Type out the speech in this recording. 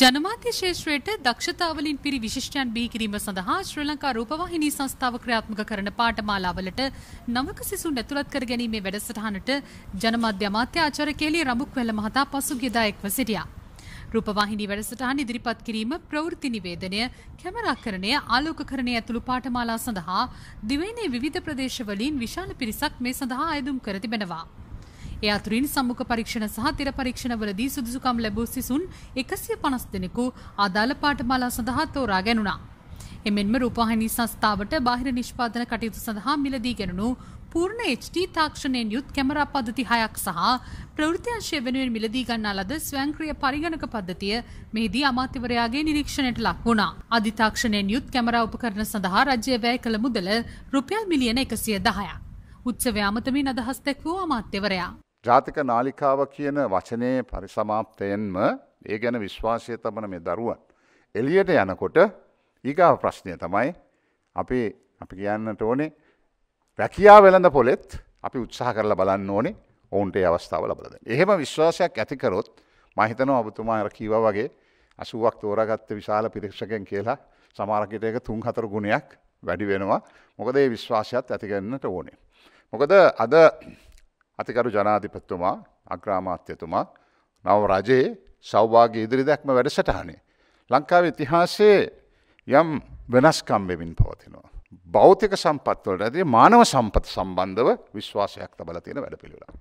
ජනමාධ්‍ය ශේෂත්‍රයට දක්ෂතාවලින් පිරි විශිෂ්ටයන් බිහි කිරීම සඳහා ශ්‍රී ලංකා රූපවාහිනී සංස්ථාව ක්‍රියාත්මක කරන පාඨමාලාවලට නවක සිසුන් ඇතුළත් කර ගැනීමේ වැඩසටහනට ජනමාධ්‍ය අමාත්‍ය ආචාර්ය කේලිය රඹුක්වැල මහතා පසුගියදා එක්ව සිටියා. රූපවාහිනී වැඩසටහන ඉදිරිපත් කිරීම ප්‍රවෘත්ති නිවේදනය කැමරාකරණය ආලෝකකරණය ඇතුළු පාඨමාලා සඳහා දිවයිනේ විවිධ ප්‍රදේශවලින් විශාල පිරිසක් මේ සඳහා අයදුම් කර තිබෙනවා. එය අතුරින් සම්මුඛ පරීක්ෂණ සහ තිර පරීක්ෂණවලදී සුදුසුකම් ලැබූ සිසුන් 150 දෙනෙකු අදාළ පාඨමාලා සඳහා තෝරා ගැනුණා. එමෙන්ම රූපවාහිනී සංස්ථාවට බාහිර නිෂ්පාදන කටයුතු සඳහා මිලදී ගැනුණු පූර්ණ HD තාක්ෂණයෙන් යුත් කැමරා පද්ධති 6ක් සහ ප්‍රවෘත්ති අංශය වෙනුවෙන් මිලදී ගන්නා ලද ස්වයංක්‍රීය පරිගණක පද්ධතිය මෙහිදී අමාත්‍යවරයාගේ නිරීක්ෂණයට ලක් වුණා. අධි තාක්ෂණයෙන් යුත් කැමරා උපකරණ සඳහා රජය වැය කළ මුදල රුපියල් මිලියන 110ක්. උත්සවය අමතමින් අදහස් දැක්වූ අමාත්‍යවරයා ජාතික නාලිකාව කියන වචනය පරිසමාප්තයෙන්ම ඒ ගැන විශ්වාසය තමන මේ දරුවන්. එලියට යනකොට ඊගාව ප්‍රශ්නය තමයි අපි අපි කියන්නට ඕනේ රැකයා වෙළඳ පොලෙත් අපි උත්සාහ කරලා බලන්න ඕනේ ඔවුන්ට අවස්ථාව ලබලද. එහෙම විශ්වාසයක් ඇතිකරොත් මහිතනව ඔබතුමා රකීව වගේ අසුවක් තෝරගත්ත විශාල පිරික්ෂකෙන් කියලා සමාරකට එක තුන් හතර ගුණයක් වැඩි වෙනවා මොකද ඒ විශ්වාසයත් ඇතිගන්නට ඕනේ. මොකද අද අතිකරු ජනාධිපත්තුමා අග්‍රාමාත්‍යතුමා නව රජයේ සෞභාග ඉදිරි දැක්ම වැඩසටහනේ. ලංකාව ඉතිහාසයේ යම් වෙනස්කම්වෙමින් පවතිනවා. බෞතික සම්පත්වලට ඇති මානව සම්පත් සම්බන්ධව විශ්වාසයක් තබල තියෙන වැඩ පිළිලා.